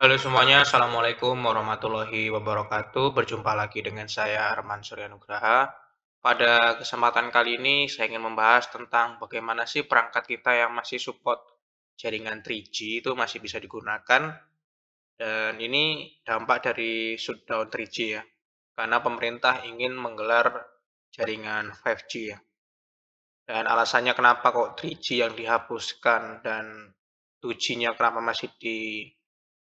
Halo semuanya, Assalamualaikum warahmatullahi wabarakatuh. Berjumpa lagi dengan saya Arman Suryanugraha. Pada kesempatan kali ini saya ingin membahas tentang bagaimana sih perangkat kita yang masih support jaringan 3G itu masih bisa digunakan. Dan ini dampak dari shutdown 3G ya, karena pemerintah ingin menggelar jaringan 5G ya. Dan alasannya kenapa kok 3G yang dihapuskan dan 2G-nya kenapa masih di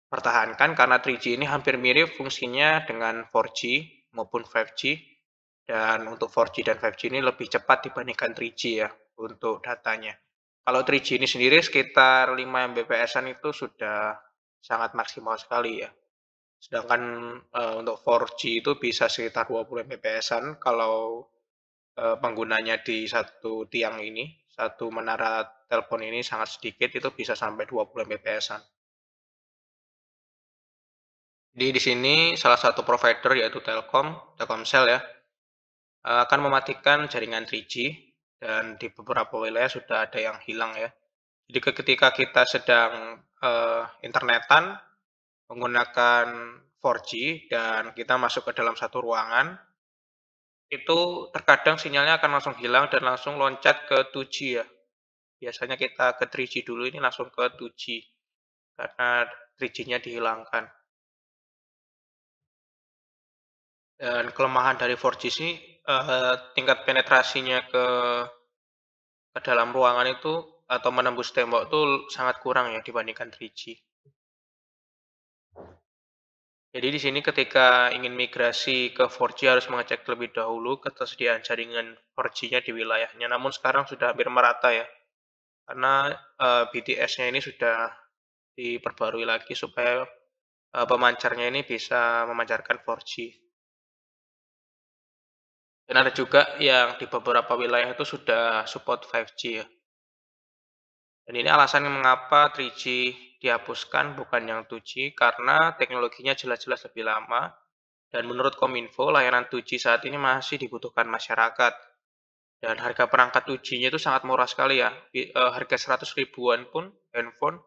pertahankan karena 3G ini hampir mirip fungsinya dengan 4G maupun 5G dan untuk 4G dan 5G ini lebih cepat dibandingkan 3G ya untuk datanya. Kalau 3G ini sendiri sekitar 5 mbps itu sudah sangat maksimal sekali ya. Sedangkan e, untuk 4G itu bisa sekitar 20 mbps kalau e, penggunanya di satu tiang ini, satu menara telepon ini sangat sedikit itu bisa sampai 20 Mbps-an. Jadi di sini salah satu provider yaitu Telkom, Telkomsel ya, eh, akan mematikan jaringan 3G dan di beberapa wilayah sudah ada yang hilang ya. Jadi ketika kita sedang uh, internetan menggunakan 4G dan kita masuk ke dalam satu ruangan, itu terkadang sinyalnya akan langsung hilang dan langsung loncat ke 2G ya. Biasanya kita ke 3G dulu ini langsung ke 2G karena 3G-nya dihilangkan. Dan kelemahan dari 4G sih uh, tingkat penetrasinya ke ke dalam ruangan itu atau menembus tembok itu sangat kurang ya dibandingkan 3G. Jadi di sini ketika ingin migrasi ke 4G harus mengecek lebih dahulu ketersediaan jaringan 4G-nya di wilayahnya. Namun sekarang sudah hampir merata ya. Karena uh, eh, BTS-nya ini sudah diperbarui lagi supaya uh, pemancarnya ini bisa memancarkan 4G. Dan ada juga yang di beberapa wilayah itu sudah support 5G ya. Dan ini alasan mengapa 3G dihapuskan bukan yang 2G karena teknologinya jelas-jelas lebih lama dan menurut Kominfo layanan 2G saat ini masih dibutuhkan masyarakat. Dan harga perangkat 2G-nya itu sangat murah sekali ya. Eh, harga 100 ribuan pun handphone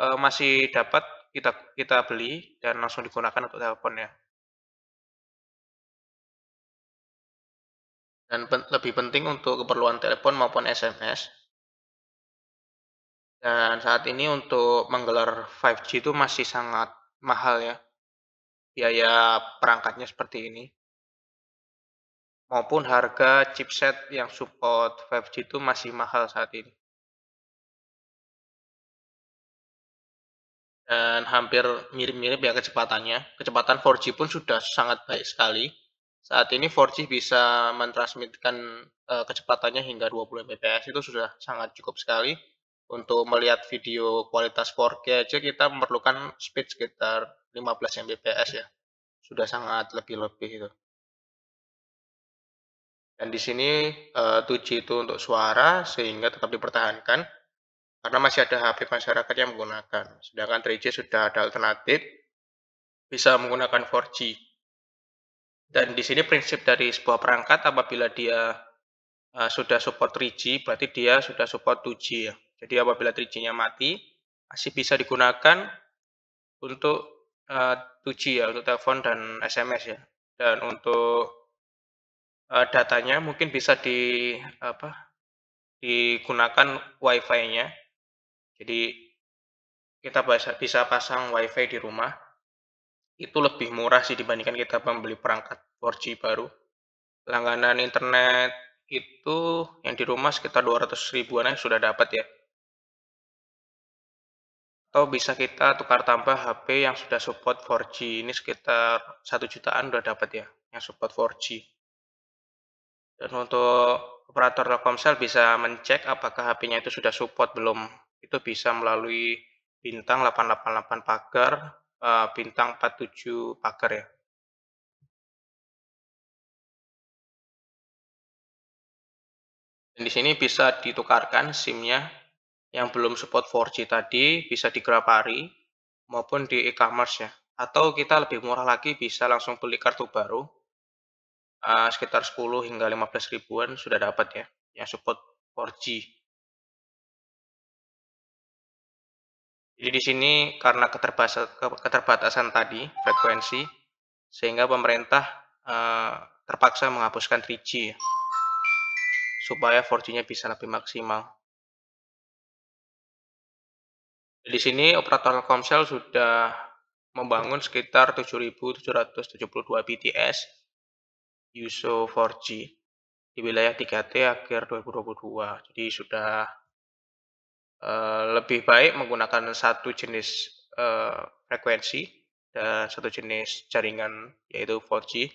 eh, masih dapat kita kita beli dan langsung digunakan untuk teleponnya. ya. dan pen lebih penting untuk keperluan telepon maupun SMS. Dan saat ini untuk menggelar 5G itu masih sangat mahal ya. Biaya perangkatnya seperti ini. Maupun harga chipset yang support 5G itu masih mahal saat ini. Dan hampir mirip-mirip ya kecepatannya. Kecepatan 4G pun sudah sangat baik sekali saat ini 4G bisa mentransmitkan uh, kecepatannya hingga 20 Mbps itu sudah sangat cukup sekali. Untuk melihat video kualitas 4 g aja kita memerlukan speed sekitar 15 Mbps ya. Sudah sangat lebih-lebih itu. Dan di sini uh, eh, 2G itu untuk suara sehingga tetap dipertahankan karena masih ada HP masyarakat yang menggunakan. Sedangkan 3G sudah ada alternatif bisa menggunakan 4G dan di sini prinsip dari sebuah perangkat apabila dia uh, sudah support 3G, berarti dia sudah support 2G ya. Jadi apabila 3G-nya mati, masih bisa digunakan untuk uh, eh, 2G ya, untuk telepon dan SMS ya. Dan untuk uh, datanya mungkin bisa di apa digunakan WiFi-nya. Jadi kita bisa, bisa pasang Wi-Fi di rumah itu lebih murah sih dibandingkan kita membeli perangkat 4G baru. Langganan internet itu yang di rumah sekitar 200 ribuan aja sudah dapat ya. Atau bisa kita tukar tambah HP yang sudah support 4G. Ini sekitar 1 jutaan sudah dapat ya yang support 4G. Dan untuk operator Telkomsel bisa mencek apakah HP-nya itu sudah support belum. Itu bisa melalui bintang 888 pagar uh, bintang 47 pagar ya. Dan di sini bisa ditukarkan SIM-nya yang belum support 4G tadi bisa di Grabari maupun di e-commerce ya. Atau kita lebih murah lagi bisa langsung beli kartu baru uh, sekitar 10 hingga 15 ribuan sudah dapat ya yang support 4G. Jadi di sini karena keterbatasan tadi frekuensi sehingga pemerintah eh, terpaksa menghapuskan 3G supaya 4G-nya bisa lebih maksimal. Di sini operator Telkomsel sudah membangun sekitar 7.772 BTS USO 4G di wilayah 3T akhir 2022. Jadi sudah Eh, lebih baik menggunakan satu jenis eh, frekuensi dan satu jenis jaringan yaitu 4G.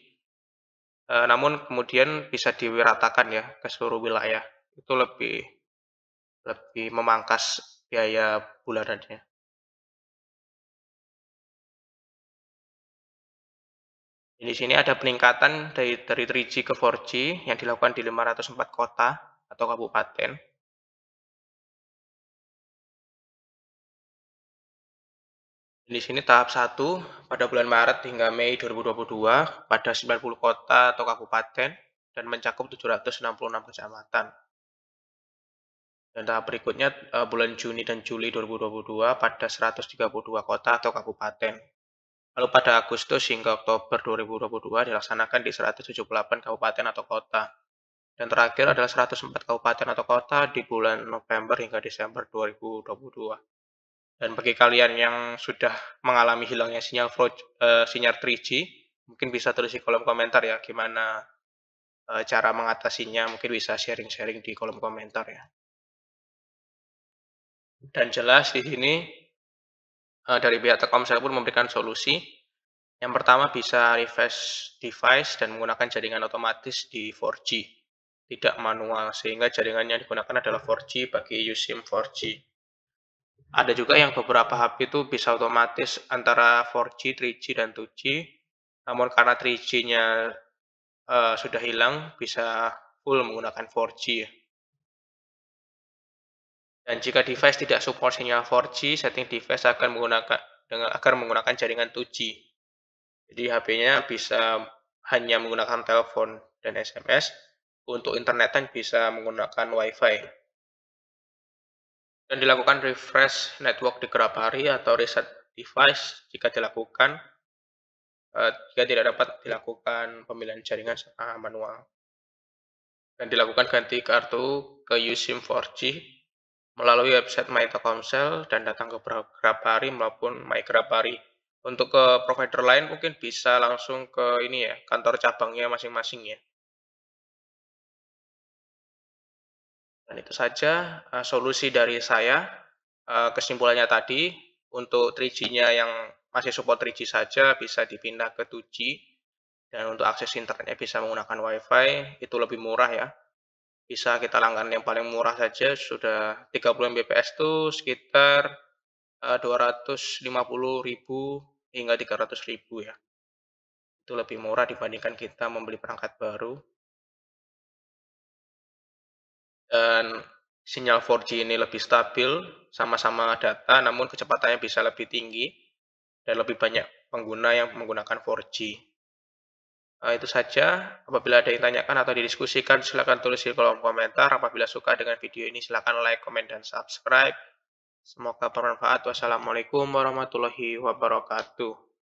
Eh, namun kemudian bisa diratakan ya ke seluruh wilayah. Itu lebih lebih memangkas biaya bulanannya. Di sini ada peningkatan dari, dari 3G ke 4G yang dilakukan di 504 kota atau kabupaten. Di sini tahap 1 pada bulan Maret hingga Mei 2022 pada 90 kota atau kabupaten dan mencakup 766 kecamatan. Dan tahap berikutnya eh, bulan Juni dan Juli 2022 pada 132 kota atau kabupaten. Lalu pada Agustus hingga Oktober 2022 dilaksanakan di 178 kabupaten atau kota. Dan terakhir adalah 104 kabupaten atau kota di bulan November hingga Desember 2022. Dan bagi kalian yang sudah mengalami hilangnya sinyal uh, sinyal 3G, mungkin bisa tulis di kolom komentar ya gimana uh, cara mengatasinya. Mungkin bisa sharing-sharing di kolom komentar ya. Dan jelas di sini uh, dari pihak Telkomsel pun memberikan solusi. Yang pertama bisa refresh device dan menggunakan jaringan otomatis di 4G, tidak manual sehingga jaringannya yang digunakan adalah 4G bagi USIM 4G. Ada juga yang beberapa HP itu bisa otomatis antara 4G, 3G, dan 2G. Namun karena 3G-nya uh, eh, sudah hilang, bisa full menggunakan 4G. Dan jika device tidak support sinyal 4G, setting device akan menggunakan dengan akan menggunakan jaringan 2G. Jadi HP-nya bisa hanya menggunakan telepon dan SMS. Untuk internetan bisa menggunakan WiFi dan dilakukan refresh network di kerap hari atau reset device jika dilakukan eh, jika tidak dapat dilakukan pemilihan jaringan secara manual dan dilakukan ganti kartu ke USIM 4G melalui website My Telkomsel dan datang ke Grabari hari maupun My Kerap Untuk ke provider lain mungkin bisa langsung ke ini ya, kantor cabangnya masing-masing ya. Dan itu saja uh, solusi dari saya. Uh, kesimpulannya tadi, untuk 3G-nya yang masih support 3G saja bisa dipindah ke 2G. Dan untuk akses internetnya bisa menggunakan WiFi, itu lebih murah ya. Bisa kita langgan yang paling murah saja, sudah 30 Mbps itu sekitar eh, uh, 250.000 hingga 300.000 ya. Itu lebih murah dibandingkan kita membeli perangkat baru dan sinyal 4G ini lebih stabil, sama-sama data namun kecepatannya bisa lebih tinggi dan lebih banyak pengguna yang menggunakan 4G. Nah, eh, itu saja, apabila ada yang tanyakan atau didiskusikan silakan tulis di kolom komentar. Apabila suka dengan video ini silakan like, komen, dan subscribe. Semoga bermanfaat. Wassalamualaikum warahmatullahi wabarakatuh.